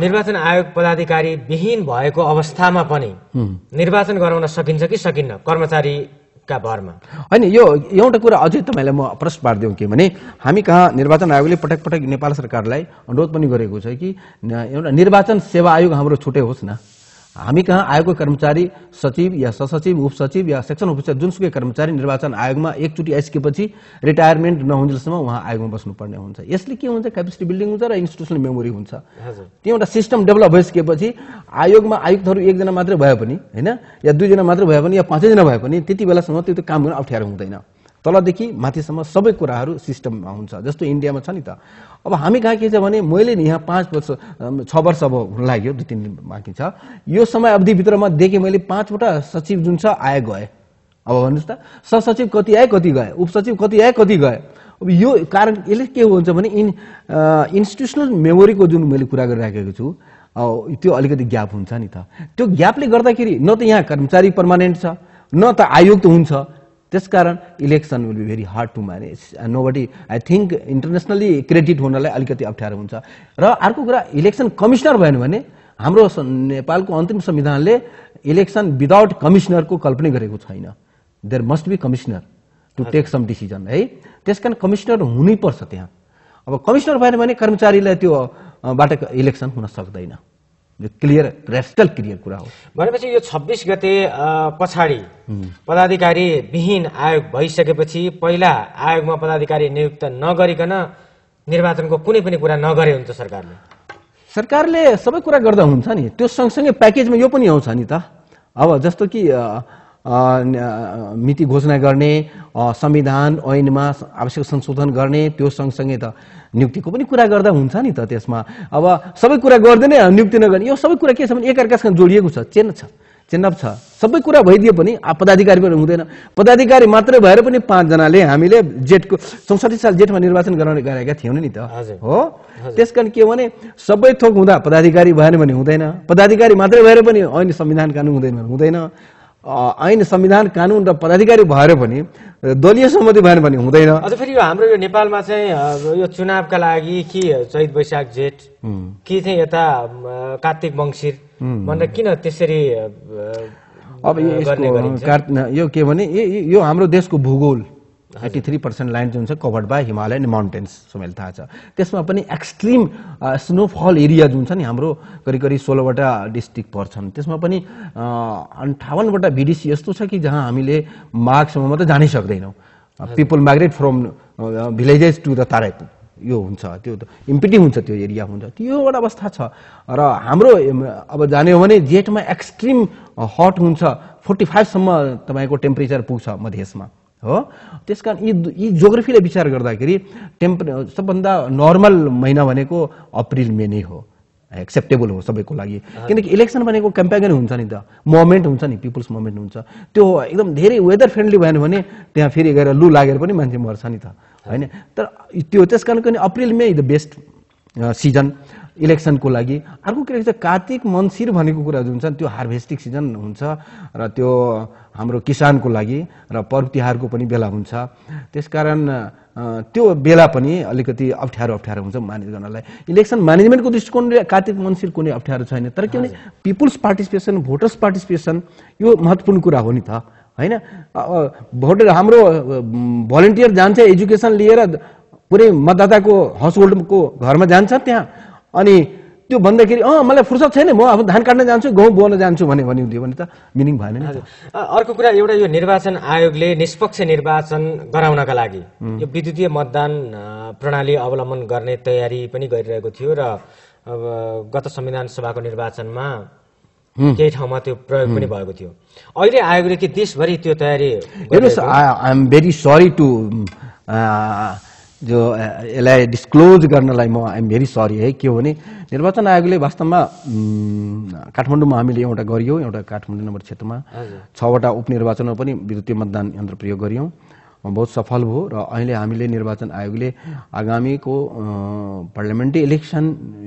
निर्वाचन आयोग पदाधिकारी विहीन भएको अवस्थामा पनि निर्वाचन गराउन सकिन्छ कि सकिन्न कर्मचारी भरमा होइन यो एउटा कुरा अझै तपाईँलाई म प्रश्न पारिदिउँ कि भने हामी कहाँ निर्वाचन आयोगले पटक पटक नेपाल सरकारलाई अनुरोध पनि गरेको छ कि एउटा निर्वाचन सेवा आयोग हाम्रो छुट्टै होस् न हामी कहाँ आयोगको कर्मचारी सचिव या ससचिव उपसचिव या सेक्सन अफिसर जुनसुकै कर्मचारी निर्वाचन आयोगमा एकचोटि आइसकेपछि रिटायरमेन्ट नहुन्जेलसम्म उहाँ आयोगमा बस्नुपर्ने हुन्छ यसले के हुन्छ क्यापेसिटी बिल्डिङ हुन्छ र इन्स्टिट्युसनल मेमोरी हुन्छ त्यो एउटा सिस्टम डेभलप भइसकेपछि आयोगमा आयुक्तहरू एकजना मात्रै भए पनि होइन या दुईजना मात्रै भए पनि या पाँचैजना भए पनि त्यति बेलासम्म त्यो काम गर्न अप्ठ्यारो हुँदैन तलदेखि माथिसम्म सबै कुराहरू सिस्टममा हुन्छ जस्तो इन्डियामा छ नि त अब हामी कहाँ के छ भने मैले नि यहाँ पाँच वर्ष छ वर्ष अब हुन लाग्यो दुई तिन दिन बाँकी छ यो समय अवधिभित्रमा देखेँ मैले पाँचवटा सचिव जुन छ आए गए अब भन्नुहोस् त सहसचिव कति आए कति गए उपसचिव कति आए कति गए अब यो कारण यसले के हुन्छ भने इन इन्स्टिट्युसनल मेमोरीको जुन मैले कुरा गरिराखेको छु त्यो अलिकति ग्याप हुन्छ नि त त्यो ग्यापले गर्दाखेरि न त यहाँ कर्मचारी पर्मानेन्ट छ न त आयुक्त हुन्छ त्यस election will be very hard to manage nobody I think internationally credit हुनलाई अलिकति अप्ठ्यारो हुन्छ र अर्को कुरा इलेक्सन कमिसनर भएन भने हाम्रो नेपालको अन्तिम संविधानले इलेक्सन विदाउट कमिसनरको कल्पना गरेको छैन there must be commissioner to take some decision है त्यस कारण कमिसनर हुनैपर्छ त्यहाँ अब कमिसनर भएन भने कर्मचारीलाई त्यो बाट इलेक्सन हुन सक्दैन यो क्लियर रेस्टल क्लियर कुरा हो भनेपछि यो छब्बिस गते पछाडि पदाधिकारी विहीन आयोग भइसकेपछि पहिला आयोगमा पदाधिकारी नियुक्त नगरिकन निर्वाचनको कुनै पनि कुरा नगरे हुन्छ सरकारले सरकारले सबै कुरा गर्दा हुन्छ नि त्यो सँगसँगै प्याकेजमा यो पनि आउँछ नि त अब जस्तो कि मिति घोषणा गर्ने संविधान ऐनमा आवश्यक संशोधन गर्ने त्यो सँगसँगै त नियुक्तिको पनि कुरा गर्दा हुन्छ नि त त्यसमा अब सबै कुरा गर्दैन नियुक्ति नगर्ने यो सबै कुरा के छ भने एकअर्कासँग जोडिएको छ चेन छ चेनअप छ सबै कुरा भइदियो पनि पदाधिकारी पनि हुँदैन पदाधिकारी मात्रै भएर पनि पाँचजनाले हामीले जेठको चौसठी साल जेठमा निर्वाचन गराउने गरेका थियौँ नि त हो त्यसकारण के भने सबै थोक हुँदा पदाधिकारी भएन भने हुँदैन पदाधिकारी मात्रै भएर पनि ऐन संविधान कानुन हुँदैन भने हुँदैन ऐन संविधान कानुन र पदाधिकारी भएर पनि दलीय सहमति भएन भने हुँदैन अझ फेरि यो हाम्रो यो नेपालमा चाहिँ यो चुनावका लागि कि चैत वैशाख जेठ कि चाहिँ यता कार्तिक मङ्सिर भनेर किन त्यसरी अब यो के भने यो हाम्रो देशको भूगोल एट्टी थ्री पर्सेन्ट ल्यान्ड जुन छ कभर्ड बाई हिमालयन माउन्टेन्स सुमेल थाहा छ त्यसमा पनि एक्सट्रिम स्नोफल एरिया जुन छ नि हाम्रो करिब करिब सोह्रवटा डिस्ट्रिक्ट पर्छन् त्यसमा पनि अन्ठाउन्नवटा भिडिसी यस्तो छ कि जहाँ हामीले माघसम्म मात्रै जानै सक्दैनौँ people migrate from villages to the ताराइपुर यो हुन्छ त्यो इम्पिटी हुन्छ त्यो एरिया हुन्छ त्यो एउटा अवस्था छ र हाम्रो अब जाने हो भने जेठमा एक्सट्रिम हट हुन्छ फोर्टी फाइभसम्म तपाईँको टेम्परेचर पुग्छ मधेसमा हो त्यस कारण यी यी जोग्राफीले विचार गर्दाखेरि टेम्परे सबभन्दा नर्मल महिना भनेको अप्रिल मे नै हो एक्सेप्टेबल हो सबैको लागि किनकि इलेक्सन भनेको क्याम्पेन हुन्छ नि त मोमेन्ट हुन्छ नि पिपुल्स मुभमेन्ट हुन्छ त्यो एकदम धेरै वेदर फ्रेन्डली भएन भने त्यहाँ फेरि गएर लु लागेर पनि मान्छे मर्छ नि त होइन तर त्यो त्यस कारण April May is the best season इलेक्सनको लागि अर्को के रहेछ कार्तिक मन्सिर भनेको कुरा जुन छ त्यो हार्भेस्टिङ सिजन हुन्छ र त्यो हाम्रो किसानको लागि र पर्व तिहारको पनि बेला हुन्छ त्यसकारण त्यो बेला पनि अलिकति अप्ठ्यारो अप्ठ्यारो हुन्छ म्यानेज गर्नलाई इलेक्सन म्यानेजमेन्टको दृष्टिकोणले कार्तिक मन्सिर कुनै अप्ठ्यारो छैन तर किनभने पिपुल्स पार्टिसिपेसन भोटर्स पार्टिसिपेसन यो महत्त्वपूर्ण कुरा हो नि त होइन भोटर हाम्रो भलिन्टियर जान्छ एजुकेसन लिएर पुरै मतदाताको हाउस होल्डको घरमा जान्छ त्यहाँ अनि त्यो भन्दाखेरि अँ मलाई फुर्सद छैन म अब धान काट्न जान्छु गहुँ बोल्न जान्छु भने भनिदियो भने त मिनिङ भएन नि अर्को कुरा एउटा यो निर्वाचन आयोगले निष्पक्ष निर्वाचन गराउनका लागि यो विद्युतीय मतदान प्रणाली अवलम्बन गर्ने तयारी पनि गरिरहेको थियो र अब गत संविधान सभाको निर्वाचनमा केही ठाउँमा त्यो प्रयोग पनि भएको थियो अहिले आयोगले कि देशभरि त्यो तयारी हेर्नुहोस् आई भेरी सरी टु जो यसलाई डिस्क्लोज गर्नलाई म आइएम भेरी सरी है के हो भने निर्वाचन आयोगले वास्तवमा काठमाडौँमा हामीले एउटा गरियो एउटा काठमाडौँ नम्बर क्षेत्रमा छवटा उपनिर्वाचनमा पनि विद्युतीय मतदान यन्त्र प्रयोग गरियौँ बहुत सफल भयो र अहिले हामीले निर्वाचन आयोगले आगामीको पार्लियामेन्ट्री इलेक्सन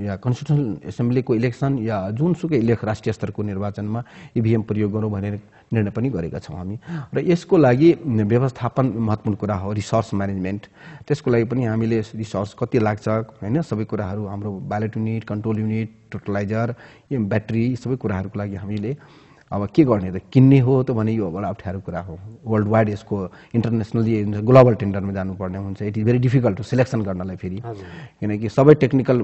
या कन्स्टिट्युसनल एसेम्ब्लीको इलेक्सन या जुनसुकै इलेक्स राष्ट्रिय स्तरको निर्वाचनमा इभिएम प्रयोग गरौँ भनेर निर्णय पनि गरेका छौँ हामी र यसको लागि व्यवस्थापन महत्त्वपूर्ण कुरा हो रिसोर्स म्यानेजमेन्ट त्यसको लागि पनि हामीले रिसोर्स कति लाग्छ होइन सबै कुराहरू हाम्रो ballot unit control unit totaliser battery सबै कुराहरूको लागि हामीले अब के गर्ने त किन्ने हो त भने यो बडा अप्ठ्यारो कुरा हो वर्ल्ड वाइड यसको इन्टरनेसनल ग्लोबल टेन्डरमा जानुपर्ने हुन्छ it is very difficult to selection गर्नलाई फेरि किनकि सबै टेक्निकल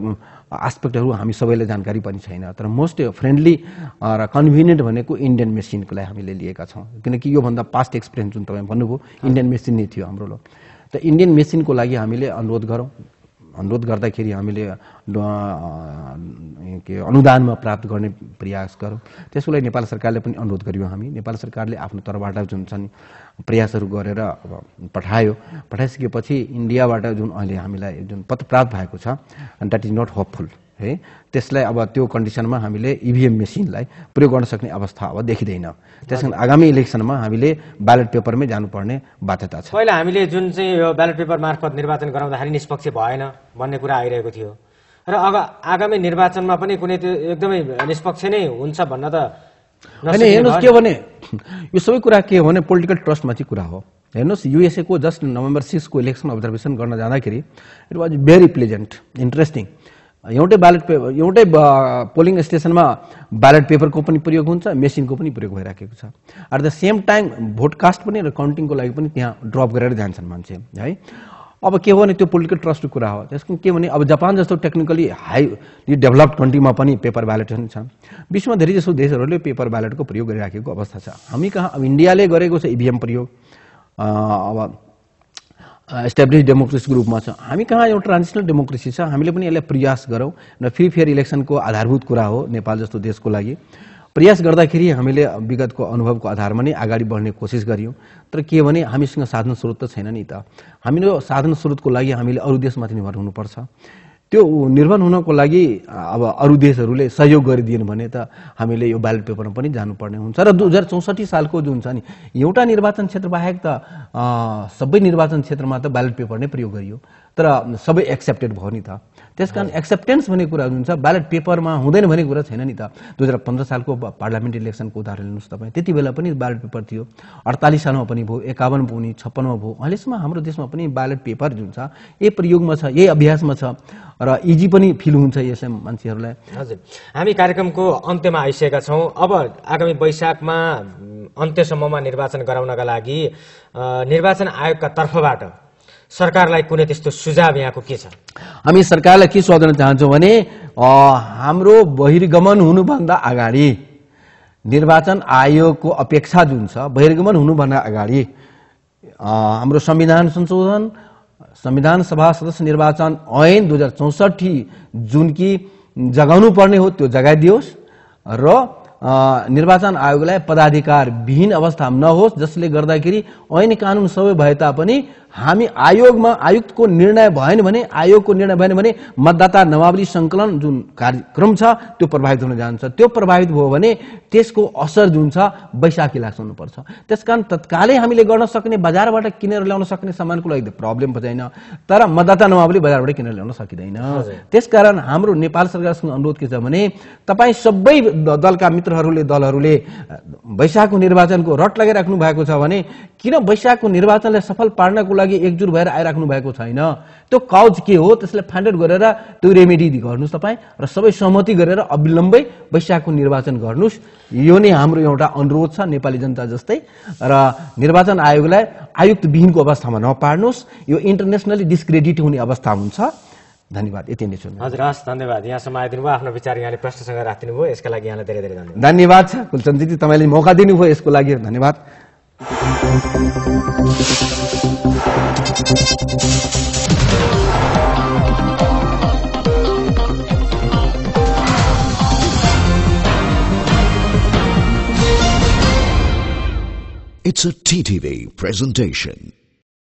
आस्पेक्टहरू हामी सबैलाई जानकारी पनि छैन तर मोस्ट फ्रेन्डली र कन्भिनियन्ट भनेको इन्डियन मेसिनको लागि हामीले लिएका छौँ किनकि योभन्दा पास्ट एक्सपिरियन्स जुन तपाईँ भन्नुभयो इन्डियन मेसिन नै थियो हाम्रो ल त इन्डियन मेसिनको लागि हामीले अनुरोध गरौँ अनुरोध गर्दाखेरि हामीले के अनुदानमा प्राप्त गर्ने प्रयास गरौँ त्यसको लागि नेपाल सरकारले पनि अनुरोध गर्यौँ हामी नेपाल सरकारले आफ्नो तर्फबाट जुन छन् प्रयासहरू गरेर अब पठायो पठाइसकेपछि इन्डियाबाट जुन अहिले हामीलाई जुन पत्र प्राप्त भएको छ द्याट इज नट होपफुल है त्यसलाई अब त्यो कन्डिसनमा हामीले इभिएम e मेसिनलाई प्रयोग गर्न सक्ने अवस्था अब देखिँदैन त्यस कारण आगामी इलेक्सनमा हामीले ब्यालेट पेपरमै जानुपर्ने बाध्यता छ पहिला हामीले जुन चाहिँ यो ब्यालेट पेपर मार्फत निर्वाचन गराउँदाखेरि निष्पक्ष भएन भन्ने कुरा आइरहेको थियो र अब आगामी निर्वाचनमा पनि कुनै त्यो एकदमै निष्पक्ष नै हुन्छ भन्न त होइन हेर्नुहोस् के भने यो सबै कुरा के हो भने पोलिटिकल ट्रस्टमाथि कुरा हो हेर्नुहोस् को जस्ट नोभेम्बर सिक्सको इलेक्सन अब्जर्भेसन गर्न जाँदाखेरि it was very pleasant interesting एउटै ब्यालेट पेपर एउटै पोलिङ स्टेसनमा ब्यालेट पेपरको पनि प्रयोग हुन्छ मेसिनको पनि प्रयोग भइराखेको छ at the same time vote cast पनि र काउन्टिङको लागि पनि त्यहाँ ड्रप गरेर जान्छन् मान्छे है अब के हो भने त्यो पोलिटिकल ट्रस्टको कुरा हो त्यसको के भने अब जापान जस्तो टेक्निकली हाई डेभलप्ड कन्ट्रीमा पनि पेपर ब्यालेटहरू छन् विश्वमा धेरै जसो देशहरूले पेपर ब्यालेटको प्रयोग गरिराखेको अवस्था छ हामी कहाँ अब इन्डियाले गरेको छ इभिएम e प्रयोग अब इस्टाब्लिस डेमोक्रेसी ग्रुपमा छ हामी कहाँ एउटा ट्रान्जिसनल डेमोक्रेसी छ हामीले पनि यसलाई प्रयास गरौँ र फ्री फेयर इलेक्सनको आधारभूत कुरा हो नेपाल जस्तो देशको लागि प्रयास गर्दाखेरि हामीले विगतको अनुभवको आधारमा नै अगाडि बढ्ने कोसिस गऱ्यौँ तर के भने हामीसँग साधन स्रोत त छैन नि त हामीले साधन स्रोतको लागि हामीले अरू देशमाथि निर्भर हुनुपर्छ त्यो निर्माण हुनको लागि अब अरू देशहरूले सहयोग गरिदिएन भने त हामीले यो ब्यालेट पेपरमा पनि जानुपर्ने हुन्छ र दुई हजार चौसठी सालको जुन छ नि एउटा निर्वाचन क्षेत्र बाहेक त सबै निर्वाचन क्षेत्रमा त ब्यालेट पेपर नै प्रयोग गरियो तर सबै एक्सेप्टेड भयो नि त त्यस कारण एक्सेप्टेन्स भन्ने कुरा जुन छ ब्यालेट पेपरमा हुँदैन भन्ने कुरा छैन नि त दुई हजार पन्ध्र सालको पार्लियामेन्ट इलेक्सनको उदाहरण लिनुहोस् तपाईँ त्यति बेला पनि ब्यालेट पेपर थियो अडतालिस सालमा पनि भयो एकाउन्न नि छप्पनमा भयो अहिलेसम्म हाम्रो देशमा पनि ब्यालेट पेपर जुन छ यही प्रयोगमा छ यही अभ्यासमा छ र इजी पनि फिल हुन्छ यसमा मान्छेहरूलाई हजुर हामी कार्यक्रमको अन्त्यमा आइसकेका छौँ अब आगामी वैशाखमा अन्त्यसम्ममा निर्वाचन गराउनका लागि निर्वाचन आयोगका तर्फबाट सरकारलाई कुनै त्यस्तो सुझाव यहाँको के छ हामी सरकारलाई के सोध्न चाहन्छौँ भने हाम्रो बहिर्गमन हुनुभन्दा अगाडि निर्वाचन आयोगको अपेक्षा जुन छ बहिर्गमन हुनुभन्दा अगाडि हाम्रो संविधान संशोधन संविधान सभा सदस्य निर्वाचन ऐन दुई हजार चौसठी जुन कि जगाउनु पर्ने हो त्यो जगाइदियोस् र निर्वाचन आयोगलाई पदाधिकार विहीन अवस्था नहोस् जसले गर्दाखेरि ऐन कानुन सबै भए तापनि हामी आयोगमा आयुक्तको निर्णय भएन भने आयोगको निर्णय भएन भने मतदाता नमावली सङ्कलन जुन कार्यक्रम छ त्यो प्रभावित हुन जान्छ त्यो प्रभावित भयो भने त्यसको असर जुन छ वैशाखी लाग्छ हुनुपर्छ त्यस कारण तत्कालै हामीले गर्न सक्ने बजारबाट किनेर ल्याउन सक्ने सामानको लागि प्रब्लम बुझाइन तर मतदाता नवावली बजारबाट किनेर ल्याउन सकिँदैन त्यसकारण हाम्रो नेपाल सरकारसँग अनुरोध के छ भने तपाईँ सबै दलका मित्रहरूले दलहरूले वैशाखको निर्वाचनको रट लगाइराख्नु भएको छ भने किन वैशाखको निर्वाचनलाई सफल पार्नको लागि लागि एकजुट भएर आइराख्नु भएको छैन त्यो काउज के हो त्यसलाई फाइन्ड आउट गरेर त्यो रेमेडी गर्नुहोस् तपाईँ र सबै सहमति गरेर अविलम्बै वैशाखको निर्वाचन गर्नुहोस् यो नै हाम्रो एउटा अनुरोध छ नेपाली जनता जस्तै र निर्वाचन आयोगलाई विहीनको अवस्थामा नपार्नुहोस् यो इन्टरनेसनली डिस्क्रेडिट हुने अवस्था हुन्छ धन्यवाद यति नै सुन्नु हजुर हस् धन्यवाद यहाँसम्म भयो आफ्नो विचार यहाँले प्रश्नसँग राखिदिनु भयो यसका लागि यहाँलाई धेरै धेरै धन्यवाद धन्यवाद छ कुलचन्दजी तपाईँले मौका दिनुभयो यसको लागि धन्यवाद It's a TTV presentation.